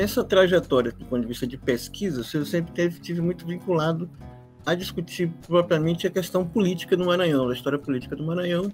nessa trajetória, do ponto de vista de pesquisa, eu sempre teve, tive muito vinculado a discutir propriamente a questão política do Maranhão, da história política do Maranhão,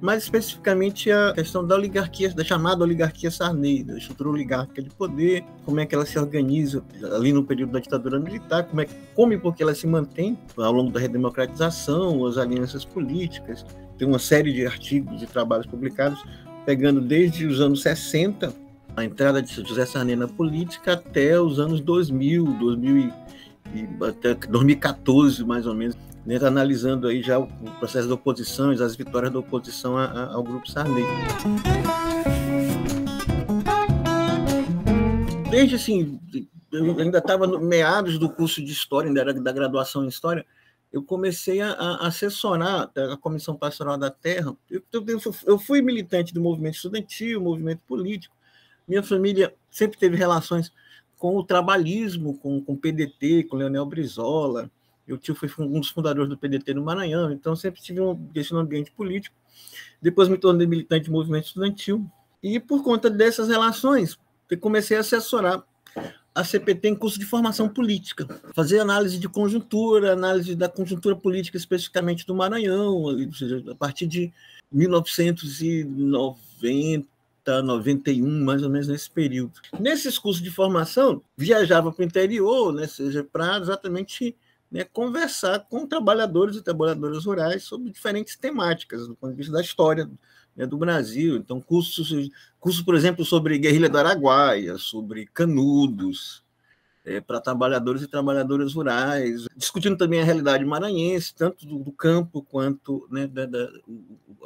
mais especificamente a questão da oligarquia, da chamada oligarquia sarneira, da estrutura oligárquica de poder, como é que ela se organiza ali no período da ditadura militar, como é que como e por que ela se mantém ao longo da redemocratização, as alianças políticas. Tem uma série de artigos e trabalhos publicados pegando desde os anos 60 a entrada de José Sarney na política até os anos 2000, 2000 e, até 2014 mais ou menos, né, tá analisando aí já o processo da oposição e as vitórias da oposição a, a, ao grupo Sarney. Desde assim, eu ainda estava meados do curso de história, ainda era da graduação em história, eu comecei a, a assessorar a Comissão Pastoral da Terra. Eu, eu, eu fui militante do movimento estudantil, movimento político, minha família sempre teve relações com o trabalhismo, com, com o PDT, com o Leonel Brizola. Meu tio foi um dos fundadores do PDT no Maranhão, então sempre tive um, desse ambiente político. Depois me tornei militante do movimento estudantil. E por conta dessas relações, eu comecei a assessorar a CPT em curso de formação política, fazer análise de conjuntura, análise da conjuntura política especificamente do Maranhão, a partir de 1990, 90, tá, 91, mais ou menos nesse período. Nesses cursos de formação, viajava para o interior, né, seja para exatamente né, conversar com trabalhadores e trabalhadoras rurais sobre diferentes temáticas, do ponto de vista da história né, do Brasil. Então, cursos, cursos, por exemplo, sobre guerrilha do Araguaia, sobre canudos, é, para trabalhadores e trabalhadoras rurais, discutindo também a realidade maranhense, tanto do, do campo quanto né, da, da,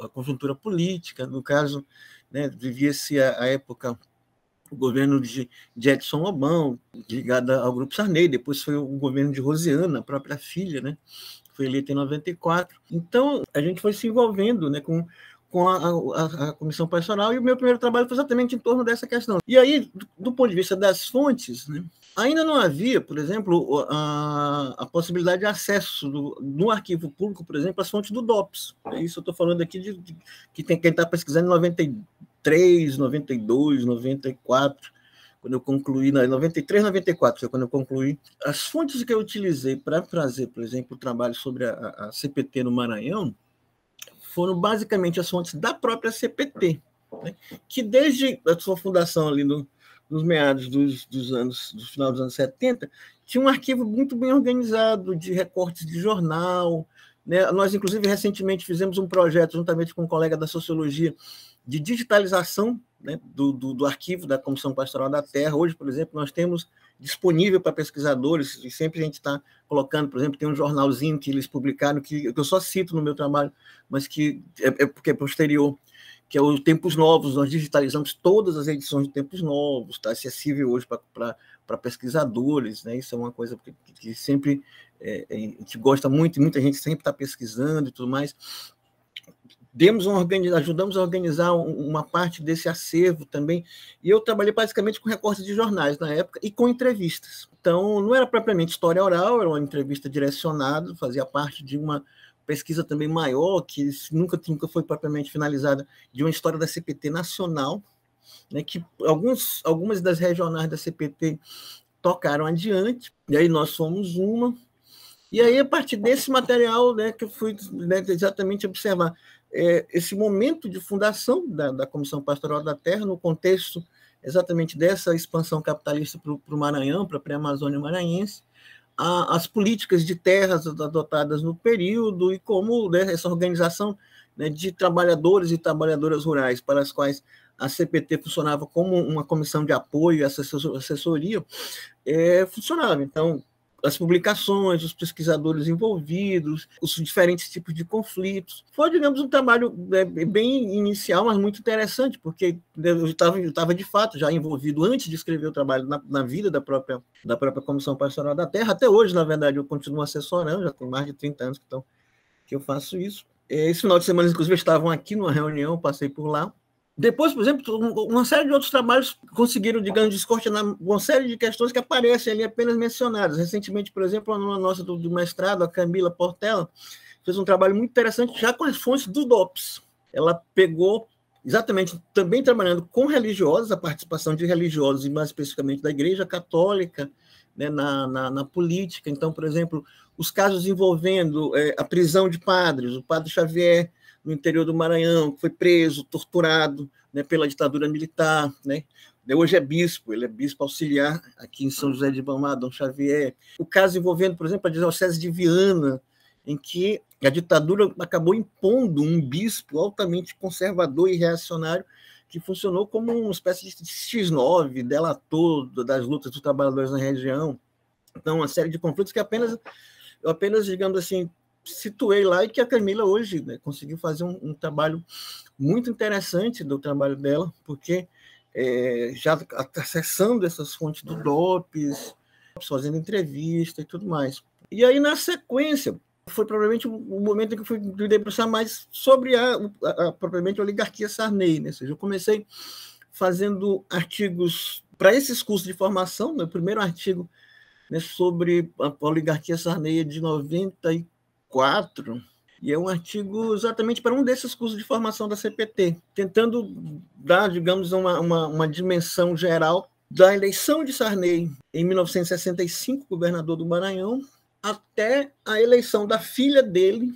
a conjuntura política, no caso, né, vivia-se a, a, época o governo de, de Edson Lobão, ligada ao Grupo Sarney, depois foi o governo de Rosiana, a própria filha, né, foi eleita em 94. Então, a gente foi se envolvendo né, com com a, a, a, comissão pastoral, e o meu primeiro trabalho foi exatamente em torno dessa questão. E aí, do, do ponto de vista das fontes, né, ainda não havia, por exemplo, a, a possibilidade de acesso do, no arquivo público, por exemplo, às fontes do DOPS. É isso eu estou falando aqui de, de, que tem quem está pesquisando em 93, 92, 94 quando eu concluí, na 93, 94, foi quando eu concluí. As fontes que eu utilizei para trazer, por exemplo, o trabalho sobre a, a CPT no Maranhão, foram basicamente as fontes da própria CPT, né? que desde a sua fundação ali no, nos meados dos, dos anos, do final dos anos 70, tinha um arquivo muito bem organizado de recortes de jornal. Né? Nós, inclusive, recentemente fizemos um projeto, juntamente com um colega da sociologia, de digitalização né? do, do, do arquivo da Comissão Pastoral da Terra. Hoje, por exemplo, nós temos disponível para pesquisadores, e sempre a gente está colocando, por exemplo, tem um jornalzinho que eles publicaram, que, que eu só cito no meu trabalho, mas que é, é porque é posterior, que é o Tempos Novos, nós digitalizamos todas as edições de Tempos Novos, está acessível hoje para pesquisadores, né? isso é uma coisa que, que sempre é, é a gente gosta muito, muita gente sempre está pesquisando e tudo mais, demos um, ajudamos a organizar uma parte desse acervo também. E eu trabalhei basicamente com recortes de jornais na época e com entrevistas. Então, não era propriamente história oral, era uma entrevista direcionada, fazia parte de uma pesquisa também maior, que nunca, nunca foi propriamente finalizada, de uma história da CPT nacional, né, que alguns, algumas das regionais da CPT tocaram adiante, e aí nós somos uma, e aí, a partir desse material, né, que eu fui né, exatamente observar é, esse momento de fundação da, da Comissão Pastoral da Terra no contexto exatamente dessa expansão capitalista para o Maranhão, para a pré-Amazônia maranhense, a, as políticas de terras adotadas no período e como né, essa organização né, de trabalhadores e trabalhadoras rurais para as quais a CPT funcionava como uma comissão de apoio, assessoria, é, funcionava. Então, as publicações, os pesquisadores envolvidos, os diferentes tipos de conflitos. Foi, digamos, um trabalho né, bem inicial, mas muito interessante, porque né, eu estava, eu estava de fato já envolvido antes de escrever o trabalho na, na, vida da própria, da própria Comissão Pastoral da Terra. Até hoje, na verdade, eu continuo assessorando, já tem mais de 30 anos que, estão que eu faço isso. É, esse final de semana, inclusive, estavam aqui numa reunião, passei por lá, depois, por exemplo, uma série de outros trabalhos conseguiram, digamos, descortinar uma série de questões que aparecem ali apenas mencionadas. Recentemente, por exemplo, uma nossa do, do mestrado, a Camila Portela, fez um trabalho muito interessante já com as fontes do DOPS. Ela pegou, exatamente, também trabalhando com religiosos, a participação de religiosos, e mais especificamente da Igreja Católica, né, na, na, na, política. Então, por exemplo, os casos envolvendo é, a prisão de padres, o padre Xavier no interior do Maranhão, que foi preso, torturado né, pela ditadura militar. Né? né hoje é bispo, ele é bispo auxiliar aqui em São José de Bamar, Dom Xavier. O caso envolvendo, por exemplo, a diocese de Viana, em que a ditadura acabou impondo um bispo altamente conservador e reacionário que funcionou como uma espécie de X9, delator das lutas dos trabalhadores na região. Então, uma série de conflitos que apenas, apenas digamos assim, situei lá e que a Camila hoje né, conseguiu fazer um, um, trabalho muito interessante do trabalho dela, porque é, já acessando essas fontes do DOPS, fazendo entrevista e tudo mais. E aí, na sequência, foi provavelmente o momento em que eu fui me debruçar mais sobre a, a, a, propriamente a oligarquia Sarney, né? ou seja, eu comecei fazendo artigos para esses cursos de formação, meu primeiro artigo né, sobre a oligarquia sarneia é de 94, e é um artigo exatamente para um desses cursos de formação da CPT, tentando dar, digamos, uma, uma, uma dimensão geral da eleição de Sarney em 1965, governador do Maranhão, até a eleição da filha dele,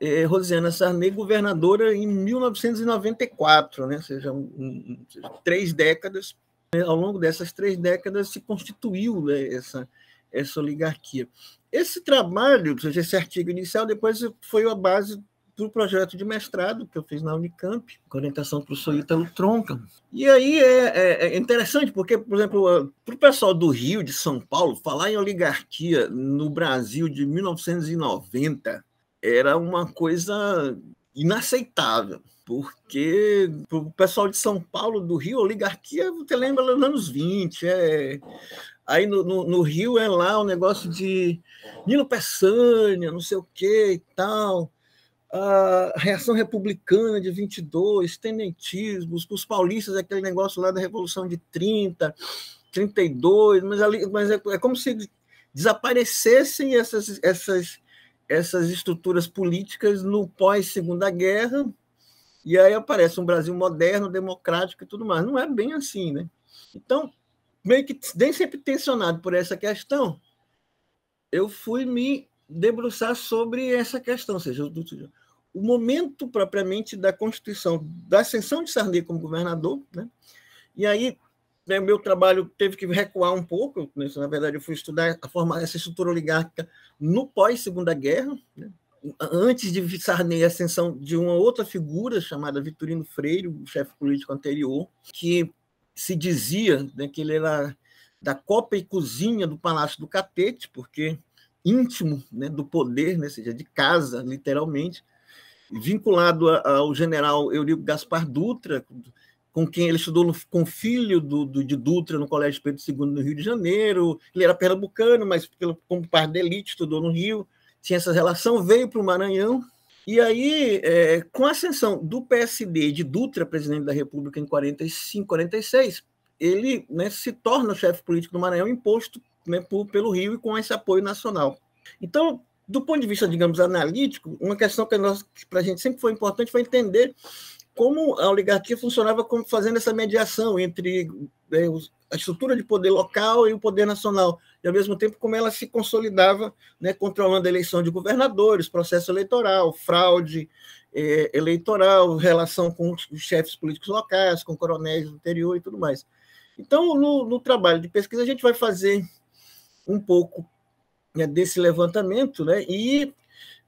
eh, Rosiana Sarney, governadora em 1994, né? ou seja, um, um, três décadas. Né? Ao longo dessas três décadas se constituiu né, essa, essa oligarquia. Esse trabalho, seja, esse artigo inicial, depois foi a base para o projeto de mestrado que eu fiz na Unicamp, com orientação para o Soítalo Tronca. E aí é, é, é, interessante, porque, por exemplo, ah, para o pessoal do Rio, de São Paulo, falar em oligarquia no Brasil de 1990 era uma coisa inaceitável, porque para o pessoal de São Paulo, do Rio, oligarquia, você lembra, nos anos 20, é Aí no, no, no Rio é lá um negócio de Nino Peçanha, não sei o que e tal. A reação republicana de 22, tenentismos, os paulistas, aquele negócio lá da Revolução de 30, 32, mas, ali, mas é, é como se desaparecessem essas, essas, essas estruturas políticas no pós-segunda guerra, e aí aparece um Brasil moderno, democrático e tudo mais. Não é bem assim, né? Então, meio que nem sempre tensionado por essa questão, eu fui me debruçar sobre essa questão, ou seja, o momento propriamente da constituição, da ascensão de Sarney como governador, né? E aí né, meu trabalho teve que recuar um pouco, né? na verdade eu fui estudar a forma essa estrutura oligárquica no pós Segunda Guerra, né? antes de Sarney a ascensão de uma outra figura chamada Vitorino Freire, o chefe político anterior, que se dizia né, que ele era da copa e cozinha do Palácio do Catete, porque íntimo né, do poder, né, seja, de casa, literalmente, vinculado a, ao general Eurico Gaspar Dutra, com quem ele estudou no, com filho do, do, de Dutra no Colégio Pedro II no Rio de Janeiro. Ele era pernambucano, mas pelo, como par da elite estudou no Rio. Tinha essa relação, veio para o Maranhão e aí, é, com a ascensão do PSD de Dutra, presidente da República, em 45, 46, ele né, se torna chefe político do Maranhão, imposto né, por, pelo Rio e com esse apoio nacional. Então, do ponto de vista, digamos, analítico, uma questão que para a gente sempre foi importante foi entender como a oligarquia funcionava como fazendo essa mediação entre né, os, a estrutura de poder local e o poder nacional, e ao mesmo tempo como ela se consolidava, né, controlando a eleição de governadores, processo eleitoral, fraude é, eleitoral, relação com os chefes políticos locais, com coronéis do interior e tudo mais. Então, no, no trabalho de pesquisa, a gente vai fazer um pouco né, desse levantamento, né, e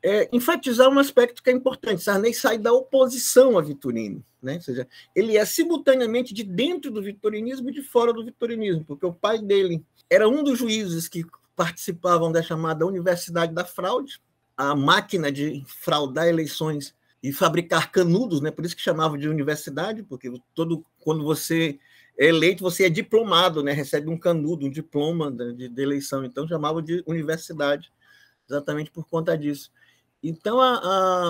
é, enfatizar um aspecto que é importante. Sarney sai da oposição a Vitorino, né? ou seja, ele é simultaneamente de dentro do vitorinismo e de fora do vitorinismo, porque o pai dele era um dos juízes que participavam da chamada Universidade da Fraude, a máquina de fraudar eleições e fabricar canudos, né? por isso que chamava de universidade, porque todo quando você é eleito, você é diplomado, né? recebe um canudo, um diploma de, de eleição, então chamava de universidade exatamente por conta disso. Então, a,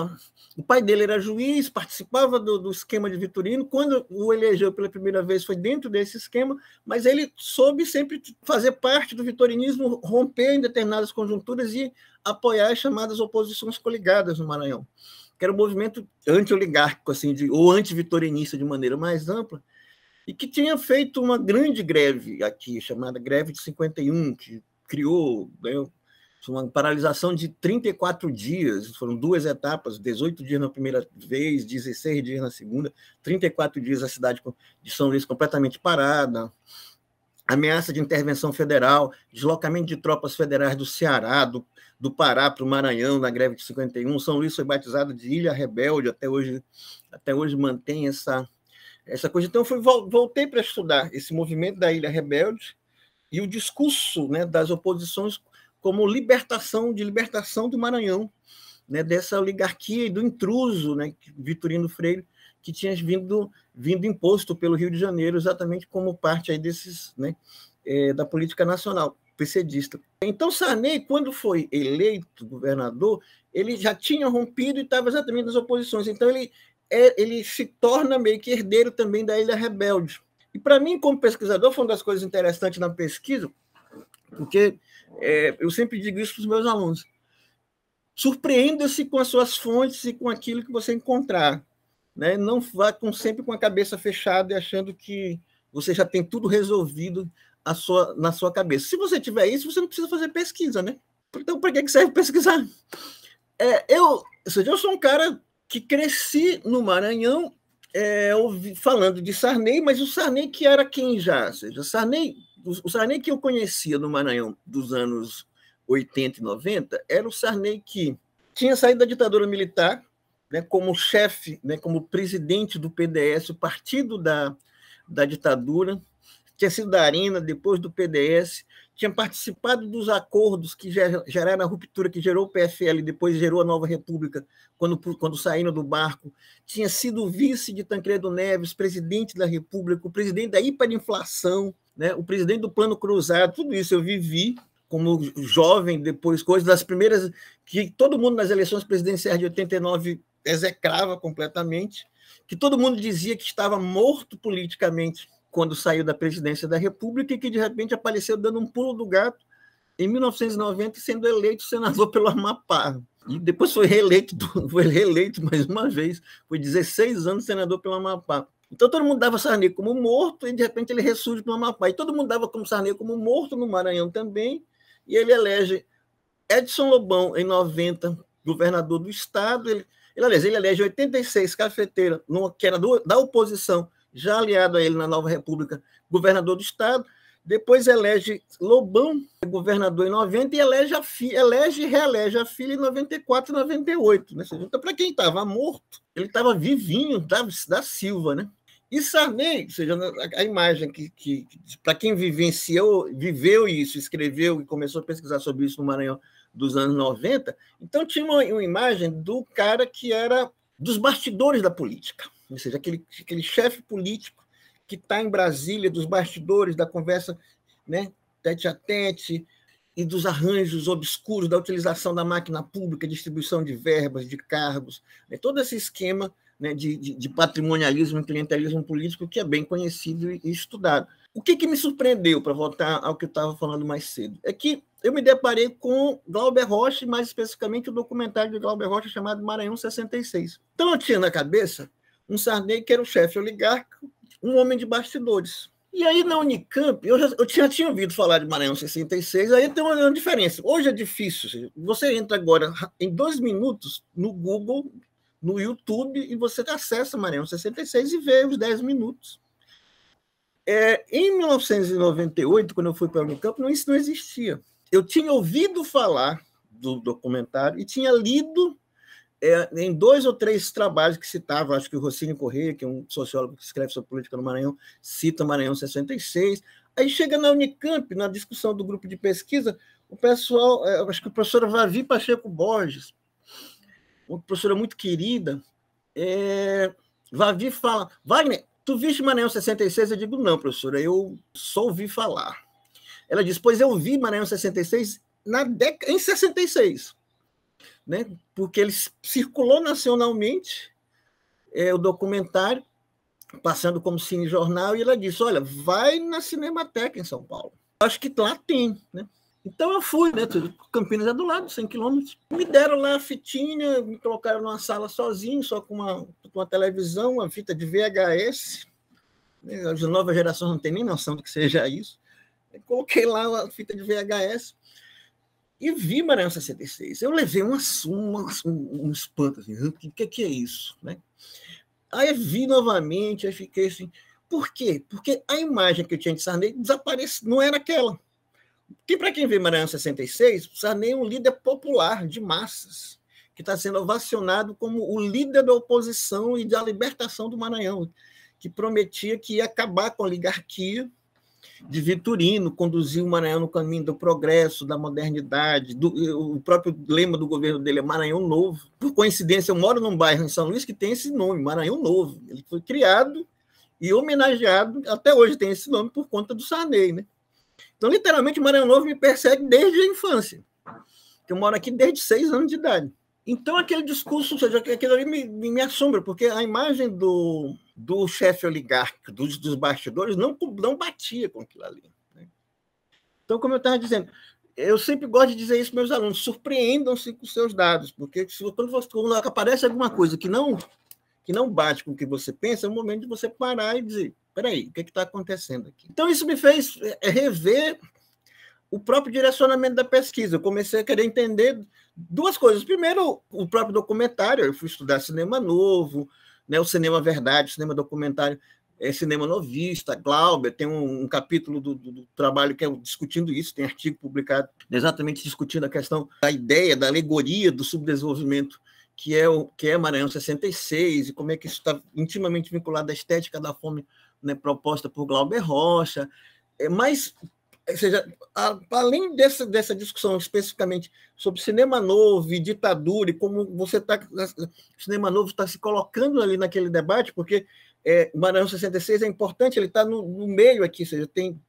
a, o pai dele era juiz, participava do, do, esquema de Vitorino. Quando o elegeu pela primeira vez, foi dentro desse esquema, mas ele soube sempre fazer parte do vitorinismo, romper em determinadas conjunturas e apoiar as chamadas oposições coligadas no Maranhão, que era um movimento anti-oligárquico, assim, de, ou anti-vitorinista de maneira mais ampla, e que tinha feito uma grande greve aqui, chamada Greve de 51, que criou né, uma paralisação de 34 dias, foram duas etapas, 18 dias na primeira vez, 16 dias na segunda, 34 dias a cidade de São Luís completamente parada, ameaça de intervenção federal, deslocamento de tropas federais do Ceará, do, do Pará para o Maranhão na greve de 51. São Luís foi batizado de Ilha Rebelde, até hoje, até hoje mantém essa, essa coisa. Então, eu fui, voltei para estudar esse movimento da Ilha Rebelde e o discurso né, das oposições como libertação, de libertação do Maranhão, né, dessa oligarquia e do intruso, né, Vitorino Freire, que tinha vindo, vindo imposto pelo Rio de Janeiro, exatamente como parte aí desses, né, é, da política nacional precedista. Então, Sarney, quando foi eleito governador, ele já tinha rompido e estava exatamente nas oposições. Então, ele, é, ele se torna meio que herdeiro também da Ilha Rebelde. E, para mim, como pesquisador, foi uma das coisas interessantes na pesquisa, porque é, eu sempre digo isso para os meus alunos. Surpreenda-se com as suas fontes e com aquilo que você encontrar. Né? Não vá com, sempre com a cabeça fechada e achando que você já tem tudo resolvido sua, na sua cabeça. Se você tiver isso, você não precisa fazer pesquisa, né? Então, para que serve pesquisar? É, eu, seja, eu sou um cara que cresci no Maranhão é, ouvi, falando de Sarney, mas o Sarney que era quem já? Ou seja, Sarney o Sarney que eu conhecia no Maranhão dos anos 80 e 90 era o Sarney que tinha saído da ditadura militar, né, como chefe, né, como presidente do PDS, o partido da, da ditadura, tinha sido da Arena, depois do PDS, tinha participado dos acordos que geraram a ruptura, que gerou o PFL, depois gerou a Nova República, quando, quando saíram do barco, tinha sido vice de Tancredo Neves, presidente da República, o presidente da hiperinflação, né? o presidente do Plano Cruzado, tudo isso eu vivi como jovem, depois, coisas das primeiras que todo mundo nas eleições presidenciais de 89 execrava completamente, que todo mundo dizia que estava morto politicamente quando saiu da presidência da República e que de repente apareceu dando um pulo do gato em 1990 sendo eleito senador pelo Amapá. E depois foi reeleito, foi reeleito mais uma vez, foi 16 anos senador pelo Amapá. Então todo mundo dava Sarney como morto e de repente ele ressurge para o Amapá. E todo mundo dava como Sarney como morto no Maranhão também. E ele elege Edson Lobão em 90, governador do estado. Ele, ele aliás, ele elege 86 cafeteira, que era do, da oposição, já aliado a ele na Nova República, governador do estado. Depois elege Lobão, governador em 90, e elege, a fi, elege e reelege a filha em 94 e 98. Né? Então, para quem estava morto, ele estava vivinho da, da Silva, né? E ou seja, a imagem que, que para quem vivenciou, viveu isso, escreveu e começou a pesquisar sobre isso no Maranhão dos anos 90, então tinha uma, uma imagem do cara que era dos bastidores da política, ou seja, aquele, aquele chefe político que está em Brasília, dos bastidores da conversa né, tete a tete e dos arranjos obscuros da utilização da máquina pública, distribuição de verbas, de cargos, né, todo esse esquema né, de, de, de, patrimonialismo e clientelismo político que é bem conhecido e, estudado. O que, que me surpreendeu, para voltar ao que eu estava falando mais cedo, é que eu me deparei com Glauber Rocha, mais especificamente o documentário de Glauber Rocha chamado Maranhão 66. Então eu tinha na cabeça um Sarney que era o chefe oligárquico, um homem de bastidores. E aí na Unicamp, eu, já, eu tinha, tinha ouvido falar de Maranhão 66, aí tem uma, uma diferença. Hoje é difícil, você entra agora em dois minutos no Google, no YouTube e você acessa Maranhão 66 e vê os 10 minutos. É, em 1998, quando eu fui para a Unicamp, não, isso não existia. Eu tinha ouvido falar do documentário e tinha lido é, em dois ou três trabalhos que citava, acho que o Rocinho Corrêa, que é um sociólogo que escreve sobre política no Maranhão, cita Maranhão 66. Aí chega na Unicamp, na discussão do grupo de pesquisa, o pessoal, é, acho que o professor Vavi Pacheco Borges, uma professora muito querida, é, Vavi fala, Wagner, tu viste Maranhão 66? Eu digo, não, professora, eu só ouvi falar. Ela diz, pois eu vi Maranhão 66 na década, em 66, né? porque ele circulou nacionalmente é, o documentário, passando como cine jornal, e ela disse, olha, vai na Cinemateca em São Paulo. Acho que lá tem, né? Então eu fui, né? Campinas é do lado, 100 quilômetros. Me deram lá a fitinha, me colocaram numa sala sozinho, só com uma, com uma televisão, uma fita de VHS. Né, as novas gerações não têm nem noção do que seja isso. Eu coloquei lá a fita de VHS e vi Maranhão 66. Eu levei uma, uma, um, espanto, assim, o que, que é isso? Né? Aí vi novamente, aí fiquei assim, por quê? Porque a imagem que eu tinha de Sarney desapareceu, não era aquela que para quem vê Maranhão 66, precisa nem um líder popular de massas, que está sendo ovacionado como o líder da oposição e da libertação do Maranhão, que prometia que ia acabar com a oligarquia de Vitorino, conduzir o Maranhão no caminho do progresso, da modernidade, do, o próprio lema do governo dele é Maranhão Novo. Por coincidência, eu moro num bairro em São Luís que tem esse nome, Maranhão Novo. Ele foi criado e homenageado, até hoje tem esse nome, por conta do Sarney, né? Então, literalmente, o Maranhão Novo me persegue desde a infância. Eu moro aqui desde seis anos de idade. Então, aquele discurso, ou seja, aquilo ali me, me, assombra, porque a imagem do, do chefe oligárquico, dos, dos bastidores, não, não batia com aquilo ali. Né? Então, como eu estava dizendo, eu sempre gosto de dizer isso para meus alunos: surpreendam-se com seus dados, porque se, quando, você, quando aparece alguma coisa que não, que não bate com o que você pensa, é o momento de você parar e dizer: peraí, o que é está acontecendo aqui? Então, isso me fez é, é, rever o próprio direcionamento da pesquisa. Eu comecei a querer entender duas coisas. Primeiro, o próprio documentário. Eu fui estudar cinema novo, né, o cinema verdade, cinema documentário, é cinema novista, Glauber. Tem um, um capítulo do, do, do, trabalho que é discutindo isso, tem artigo publicado exatamente discutindo a questão da ideia, da alegoria do subdesenvolvimento que é o que é Maranhão 66 e como é que isso está intimamente vinculado à estética da fome né, proposta por Glauber Rocha, é, mas, ou seja, a, além dessa, dessa discussão especificamente sobre cinema novo e ditadura e como você está, né, cinema novo está se colocando ali naquele debate, porque é, Maranhão 66 é importante, ele está no, no, meio aqui, ou seja, tem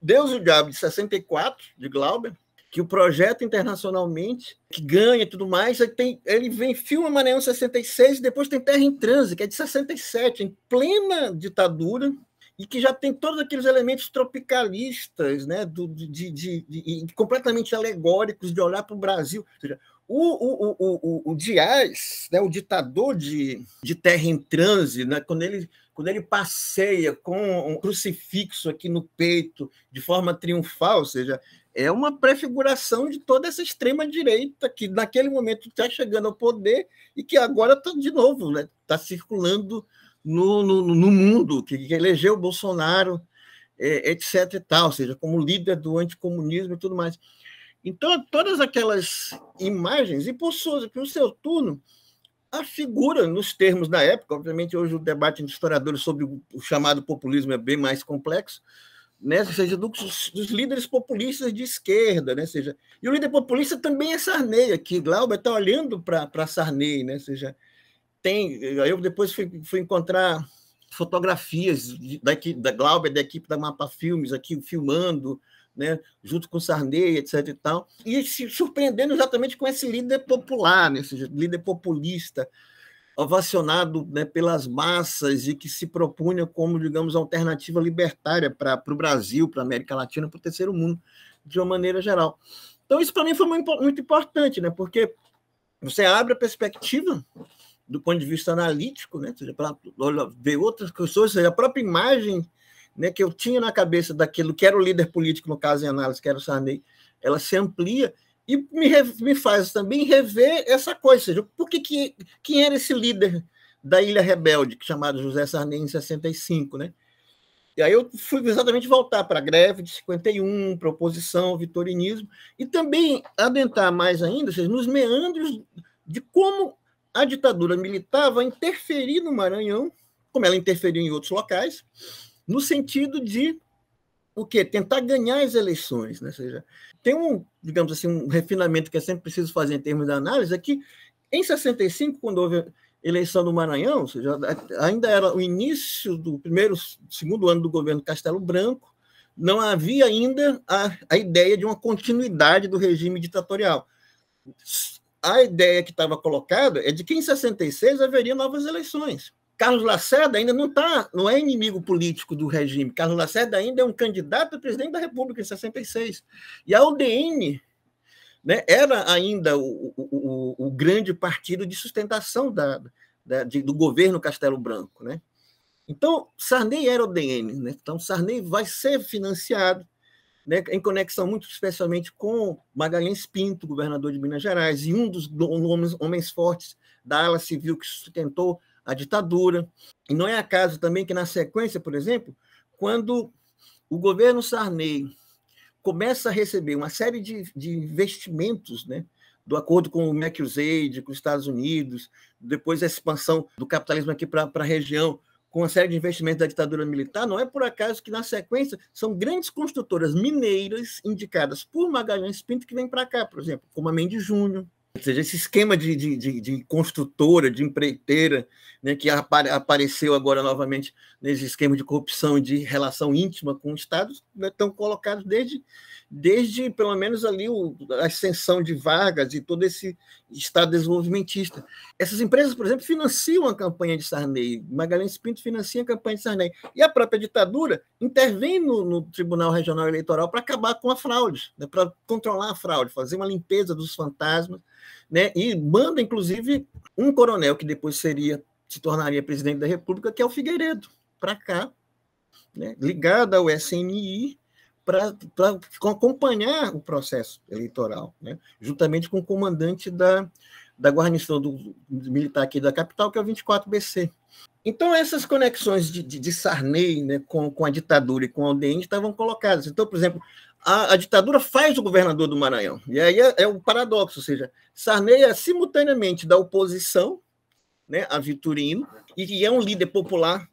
Deus e o Diabo de 64, de Glauber, que o projeto internacionalmente, que ganha e tudo mais, ele, tem, ele vem, filma Maranhão 66 e depois tem Terra em Trânsito, que é de 67, em plena ditadura, e que já tem todos aqueles elementos tropicalistas, né, do, de, de, de, de completamente alegóricos, de olhar para o Brasil. Ou seja, o, o, o, o, o Dias, né, o ditador de, de Terra em Transe, né, quando ele quando ele passeia com um crucifixo aqui no peito de forma triunfal, ou seja, é uma prefiguração de toda essa extrema-direita que, naquele momento, está chegando ao poder e que agora está, de novo, está né? circulando no, no, no, mundo, que, que elegeu o Bolsonaro, é, etc. E tal, ou seja, como líder do anticomunismo e tudo mais. Então, todas aquelas imagens, e por, sua, por seu turno, a figura, nos termos da época, obviamente hoje o debate entre historiadores sobre o chamado populismo é bem mais complexo, né? Ou seja, dos, dos, líderes populistas de esquerda, né? Ou seja, e o líder populista também é Sarney aqui, Glauber está olhando para Sarney, né? Ou seja, tem, eu depois fui, fui encontrar fotografias daqui, da Glauber, da equipe da Mapa Filmes aqui filmando, né, junto com Sarney, etc e tal, e se surpreendendo exatamente com esse líder popular, né, ou seja, líder populista, ovacionado né, pelas massas e que se propunha como, digamos, alternativa libertária para o Brasil, para a América Latina, para o terceiro mundo, de uma maneira geral. Então, isso para mim foi muito, importante, né, porque você abre a perspectiva do ponto de vista analítico, né, para ver outras questões, seja, a própria imagem né, que eu tinha na cabeça daquilo que era o líder político, no caso em análise, que era o Sarney, ela se amplia e me, me faz também rever essa coisa, ou seja, por que, que quem era esse líder da Ilha Rebelde, chamado José Sarney em 65, né? E aí eu fui exatamente voltar para a greve de 51, proposição, vitorinismo, e também adentrar mais ainda, seja, nos meandros de como a ditadura militar vai interferir no Maranhão, como ela interferiu em outros locais, no sentido de o quê? Tentar ganhar as eleições, né? Ou seja, tem um, digamos assim, um refinamento que é sempre preciso fazer em termos de análise, é que em 65, quando houve eleição do Maranhão, ou seja, ainda era o início do primeiro, segundo ano do governo Castelo Branco, não havia ainda a, a ideia de uma continuidade do regime ditatorial. A ideia que estava colocada é de que em 66 haveria novas eleições. Carlos Lacerda ainda não tá, não é inimigo político do regime. Carlos Lacerda ainda é um candidato a presidente da República em 66. E a UDN né, era ainda o, o, o, o, grande partido de sustentação da, da de, do governo Castelo Branco. Né? Então, Sarney era UDN. Né? Então, Sarney vai ser financiado né, em conexão muito especialmente com Magalhães Pinto, governador de Minas Gerais, e um dos homens, homens fortes da ala civil que sustentou a ditadura. E não é acaso também que, na sequência, por exemplo, quando o governo Sarney começa a receber uma série de, de investimentos, né? do acordo com o McUSAID, com os Estados Unidos, depois a expansão do capitalismo aqui para a região, com uma série de investimentos da ditadura militar, não é por acaso que, na sequência, são grandes construtoras mineiras indicadas por Magalhães Pinto que vêm para cá, por exemplo, como a Mendes Júnior, ou seja, esse esquema de, de, de, de construtora, de empreiteira, né, que apare, apareceu agora novamente nesse esquema de corrupção e de relação íntima com o Estado, né, estão colocados desde, desde, pelo menos, ali o, a ascensão de Vargas e todo esse Estado desenvolvimentista. Essas empresas, por exemplo, financiam a campanha de Sarney, Magalhães Pinto financia a campanha de Sarney, e a própria ditadura intervém no, no Tribunal Regional Eleitoral para acabar com a fraude, né, para controlar a fraude, fazer uma limpeza dos fantasmas, né? E manda, inclusive, um coronel que depois seria se tornaria presidente da República, que é o Figueiredo, para cá, né? ligado ao SNI, para acompanhar o processo eleitoral, né? juntamente com o comandante da, da guarnição do, do, militar aqui da capital, que é o 24BC. Então, essas conexões de, de, de Sarney né, com, com a ditadura e com a ODN estavam colocadas. Então, por exemplo, a, a, ditadura faz o governador do Maranhão. E aí é, é um paradoxo, ou seja, Sarney é simultaneamente da oposição né, a Vitorino e, é um líder popular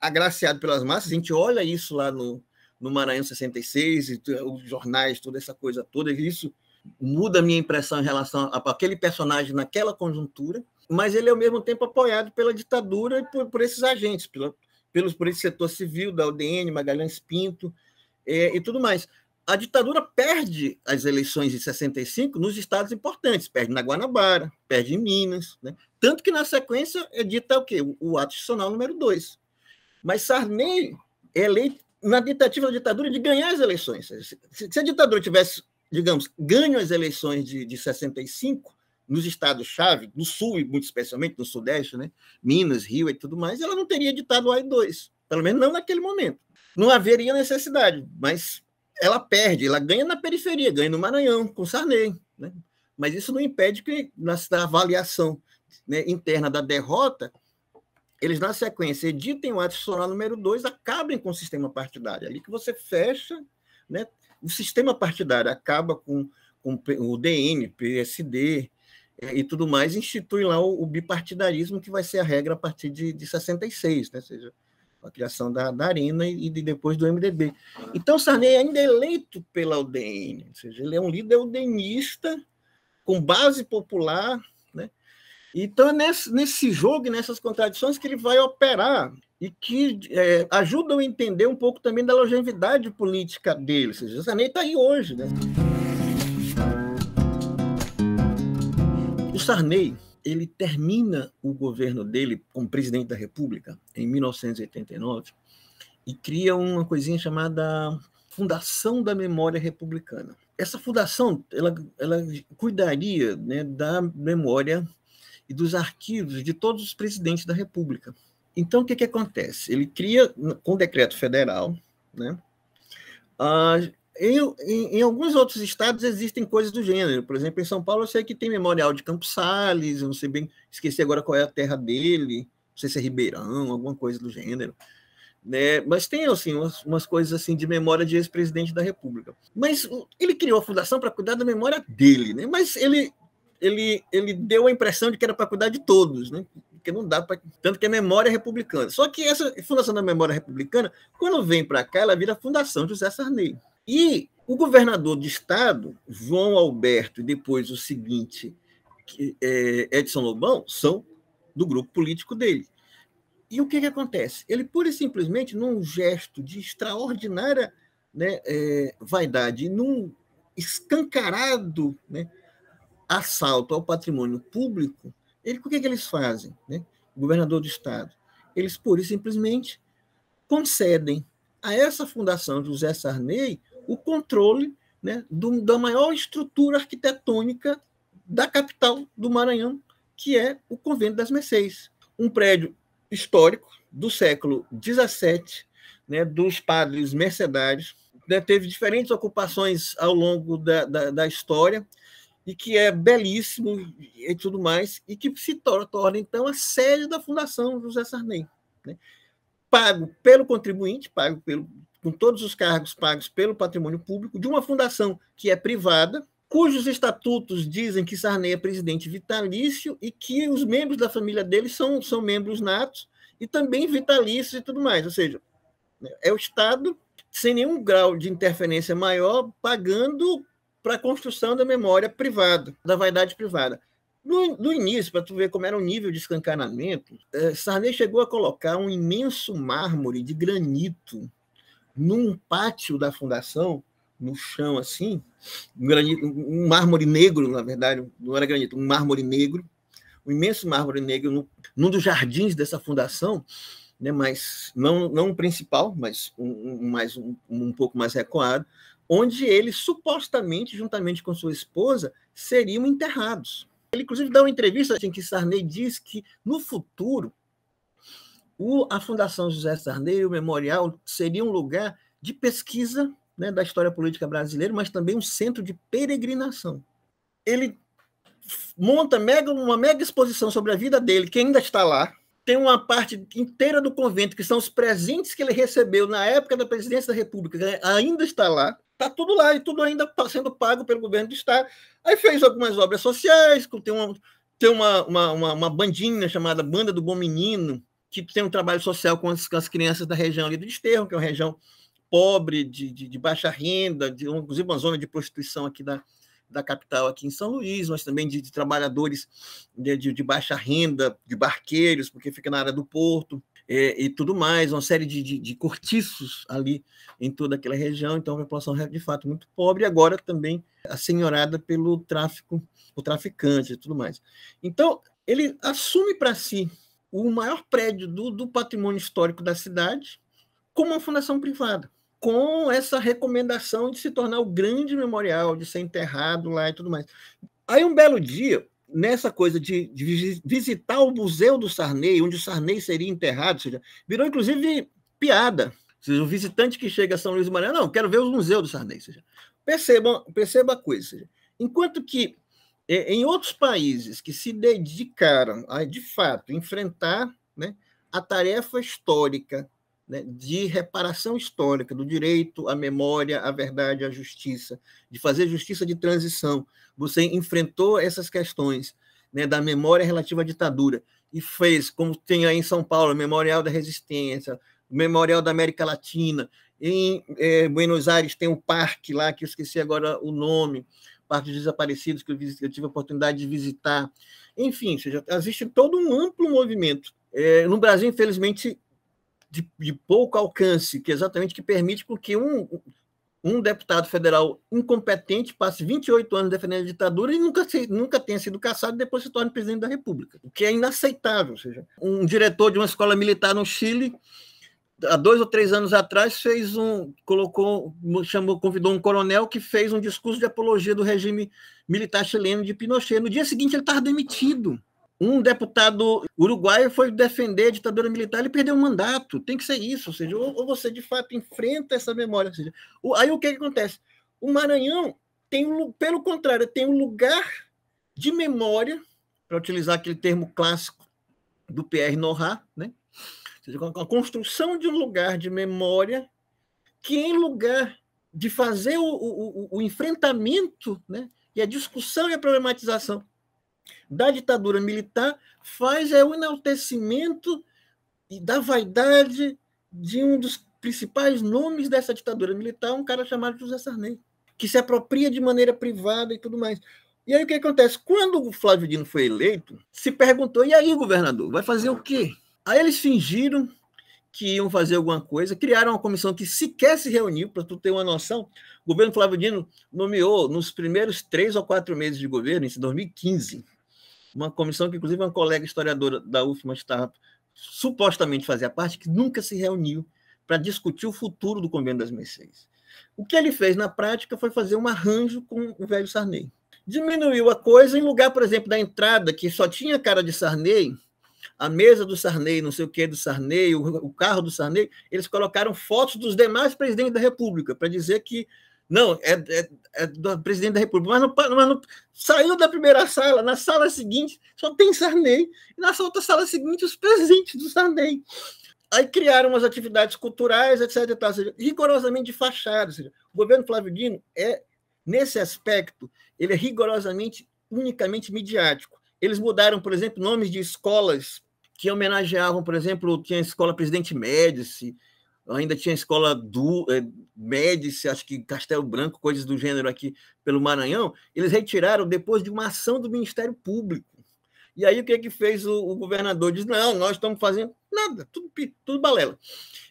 agraciado pelas massas. A gente olha isso lá no, no Maranhão 66, e os jornais, toda essa coisa toda, isso muda a minha impressão em relação a, a aquele personagem naquela conjuntura, mas ele é ao mesmo tempo apoiado pela ditadura e por, por esses agentes, pela, pelos, por esse setor civil da UDN, Magalhães Pinto é, e tudo mais a ditadura perde as eleições de 65 nos estados importantes, perde na Guanabara, perde em Minas, né? tanto que na sequência é dita o quê? O ato institucional número 2. Mas Sarney é eleito na tentativa da ditadura de ganhar as eleições. Se a ditadura tivesse, digamos, ganho as eleições de, de 65 nos estados-chave, no sul e muito especialmente no sudeste, né? Minas, Rio e tudo mais, ela não teria ditado o AI-2, pelo menos não naquele momento. Não haveria necessidade, mas ela perde, ela ganha na periferia, ganha no Maranhão, com Sarney. Né? Mas isso não impede que, na, avaliação né, interna da derrota, eles, na sequência, editem o ato institucional número 2, acabem com o sistema partidário. Ali que você fecha, né, o sistema partidário acaba com, com o DN, PSD é, e tudo mais, institui lá o, o, bipartidarismo, que vai ser a regra a partir de, de 66, né? ou seja, a criação da, da Arena e, de, depois do MDB. Então, Sarney ainda é eleito pela UDN, ou seja, ele é um líder udenista com base popular. Né? Então, é nesse, nesse jogo, nessas contradições que ele vai operar e que é, ajudam a entender um pouco também da longevidade política dele. Ou seja, Sarney está aí hoje. Né? O Sarney ele termina o governo dele como presidente da República em 1989 e cria uma coisinha chamada Fundação da Memória Republicana. Essa fundação ela, ela cuidaria né, da memória e dos arquivos de todos os presidentes da República. Então, o que, que acontece? Ele cria, com decreto federal, né, em, em, em, alguns outros estados existem coisas do gênero. Por exemplo, em São Paulo eu sei que tem memorial de Campos Sales, eu não sei bem, esqueci agora qual é a terra dele, não sei se é Ribeirão, alguma coisa do gênero. Né? Mas tem assim umas, umas coisas assim de memória de ex-presidente da República. Mas ele criou a fundação para cuidar da memória dele, né? Mas ele ele, ele deu a impressão de que era para cuidar de todos, né? Porque não dá para. Tanto que é memória republicana. Só que essa Fundação da Memória Republicana, quando vem para cá, ela vira Fundação José Sarney. E o governador de estado, João Alberto, e depois o seguinte, é, Edson Lobão, são do grupo político dele. E o que, que acontece? Ele pura e simplesmente, num gesto de extraordinária né, é, vaidade, num escancarado né, assalto ao patrimônio público, ele, o que, que eles fazem? Né? governador do estado. Eles pura e simplesmente concedem a essa fundação José Sarney o controle né, do, da maior estrutura arquitetônica da capital do Maranhão, que é o Convento das Mercês. Um prédio histórico do século XVII, né, dos padres mercedários, né, teve diferentes ocupações ao longo da, da, da, história, e que é belíssimo e tudo mais, e que se torna, torna então, a sede da Fundação José Sarney. Né? Pago pelo contribuinte, pago pelo com todos os cargos pagos pelo patrimônio público, de uma fundação que é privada, cujos estatutos dizem que Sarney é presidente vitalício e que os membros da família dele são, são membros natos e também vitalícios e tudo mais. Ou seja, é o Estado, sem nenhum grau de interferência maior, pagando para a construção da memória privada, da vaidade privada. No, no início, para tu ver como era o nível de escancaramento, eh, Sarney chegou a colocar um imenso mármore de granito num pátio da fundação, no chão assim, um, granito, um mármore negro, na verdade, não era granito, um mármore negro, um imenso mármore negro, no, num dos jardins dessa fundação, né, mas não, não o principal, mas um, um mais, um, um pouco mais recuado, onde eles supostamente, juntamente com sua esposa, seriam enterrados. Ele, inclusive, dá uma entrevista em assim, que Sarney diz que no futuro o, a Fundação José Sarney, o Memorial, seria um lugar de pesquisa né, da história política brasileira, mas também um centro de peregrinação. Ele monta mega, uma mega exposição sobre a vida dele, que ainda está lá. Tem uma parte inteira do convento, que são os presentes que ele recebeu na época da presidência da República, né, ainda está lá. Está tudo lá e tudo ainda tá sendo pago pelo governo do Estado. Aí fez algumas obras sociais, tem uma, tem uma, uma, uma, uma bandinha chamada Banda do Bom Menino, que tem um trabalho social com as, com as crianças da região ali do Desterro, que é uma região pobre, de, de, de baixa renda, de, inclusive uma zona de prostituição aqui da, da capital aqui em São Luís, mas também de, de trabalhadores de, de, de, baixa renda, de barqueiros, porque fica na área do porto é, e tudo mais, uma série de, de, cortiços ali em toda aquela região, então é uma população de fato muito pobre, e agora também assenhorada pelo tráfico, o traficante e tudo mais. Então, ele assume para si o maior prédio do, do patrimônio histórico da cidade com uma fundação privada, com essa recomendação de se tornar o grande memorial, de ser enterrado lá e tudo mais. Aí um belo dia, nessa coisa de, de visitar o Museu do Sarney, onde o Sarney seria enterrado, seja, virou inclusive piada. Seja, o visitante que chega a São Luís do Maranhão, não, quero ver o Museu do Sarney. Seja, percebam, perceba a coisa. Seja, enquanto que é, em outros países que se dedicaram a, de fato, enfrentar né, a tarefa histórica né, de reparação histórica do direito à memória, à verdade, à justiça, de fazer justiça de transição. Você enfrentou essas questões né, da memória relativa à ditadura e fez, como tem aí em São Paulo, o Memorial da Resistência, o Memorial da América Latina, em eh, Buenos Aires tem um parque lá, que eu esqueci agora o nome, parte dos desaparecidos que eu, eu, tive a oportunidade de visitar. Enfim, seja, existe todo um amplo movimento. É, no Brasil, infelizmente, de, de, pouco alcance, que é exatamente que permite que um, um deputado federal incompetente passe 28 anos defendendo a ditadura e nunca, se, nunca tenha sido caçado e depois se torne presidente da República, o que é inaceitável. Ou seja, um diretor de uma escola militar no Chile há dois ou três anos atrás, fez um, colocou, chamou, convidou um coronel que fez um discurso de apologia do regime militar chileno de Pinochet. No dia seguinte, ele estava demitido. Um deputado uruguaio foi defender a ditadura militar e perdeu o mandato. Tem que ser isso. Ou seja, ou, você de fato enfrenta essa memória. Ou seja, aí o que, que acontece? O Maranhão tem, pelo contrário, tem um lugar de memória, para utilizar aquele termo clássico do Pierre Norra né? a construção de um lugar de memória que, em lugar de fazer o, o, o enfrentamento né, e a discussão e a problematização da ditadura militar, faz é o enaltecimento da vaidade de um dos principais nomes dessa ditadura militar, um cara chamado José Sarney, que se apropria de maneira privada e tudo mais. E aí o que acontece? Quando o Flávio Dino foi eleito, se perguntou: e aí, governador, vai fazer o quê? Aí eles fingiram que iam fazer alguma coisa, criaram uma comissão que sequer se reuniu, para tu ter uma noção. O governo Flávio Dino nomeou nos primeiros três ou quatro meses de governo, em 2015, uma comissão que, inclusive, uma colega historiadora da UFMA estava supostamente fazia parte, que nunca se reuniu para discutir o futuro do convênio das Mercedes. O que ele fez na prática foi fazer um arranjo com o velho Sarney. Diminuiu a coisa em lugar, por exemplo, da entrada que só tinha cara de Sarney, a mesa do Sarney, não sei o que do Sarney, o, carro do Sarney, eles colocaram fotos dos demais presidentes da República para dizer que não, é, é, é, do presidente da República, mas, não, mas não, saiu da primeira sala, na sala seguinte só tem Sarney, e na outra sala seguinte os presidentes do Sarney. Aí criaram umas atividades culturais, etc. etc ou seja, rigorosamente de fachada. o governo Flávio Dino é, nesse aspecto, ele é rigorosamente, unicamente midiático. Eles mudaram, por exemplo, nomes de escolas que homenageavam, por exemplo, tinha a escola Presidente Médici, ainda tinha a escola do é, Médici, acho que Castelo Branco, coisas do gênero aqui pelo Maranhão, eles retiraram depois de uma ação do Ministério Público. E aí o que é que fez o, o governador? Diz, não, nós estamos fazendo nada, tudo, tudo balela.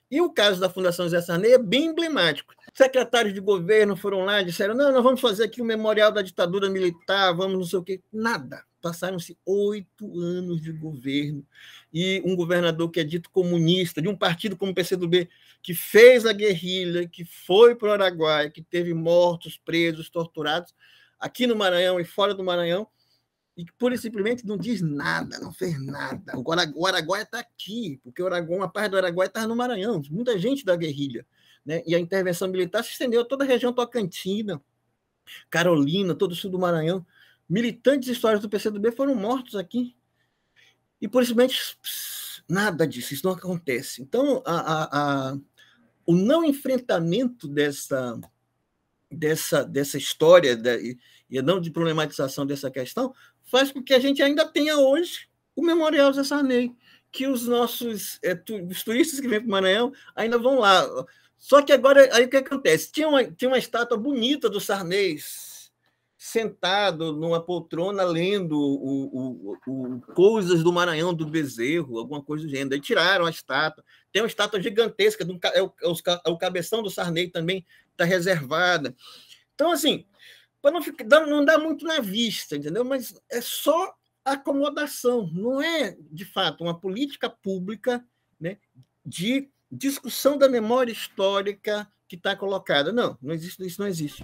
E o caso da Fundação José Sarney é bem emblemático. Secretários de governo foram lá e disseram, não, nós vamos fazer aqui o um memorial da ditadura militar, vamos não sei o quê. Nada. Passaram-se oito anos de governo e um governador que é dito comunista, de um partido como o PCdoB, que fez a guerrilha, que foi para o Araguaia, que teve mortos, presos, torturados, aqui no Maranhão e fora do Maranhão, e que pura e simplesmente não diz nada, não fez nada. O Araguaia está aqui, porque o Araguaia, uma parte do Araguaia estava no Maranhão, muita gente da guerrilha. Né? E a intervenção militar se estendeu a toda a região tocantina, Carolina, todo o sul do Maranhão militantes históricos do PCdoB foram mortos aqui. E, isso, nada disso, isso não acontece. Então, a, a, a, o não enfrentamento dessa, dessa, dessa história da, e, e a não de problematização dessa questão faz com que a gente ainda tenha hoje o Memorial Zé Sarney, que os nossos é, tu, os turistas que vêm para o Maranhão ainda vão lá. Só que agora, aí o que acontece? Tinha uma, tinha uma estátua bonita do Sarney, sentado numa poltrona lendo o, o, o, Coisas do Maranhão do Bezerro, alguma coisa do gênero. Aí tiraram a estátua. Tem uma estátua gigantesca, do, é, o, é, é o cabeção do Sarney também está reservada. Então, assim, para não, ficar, não dá muito na vista, entendeu? Mas é só acomodação, não é, de fato, uma política pública né, de discussão da memória histórica que está colocada. Não, não existe, isso não existe.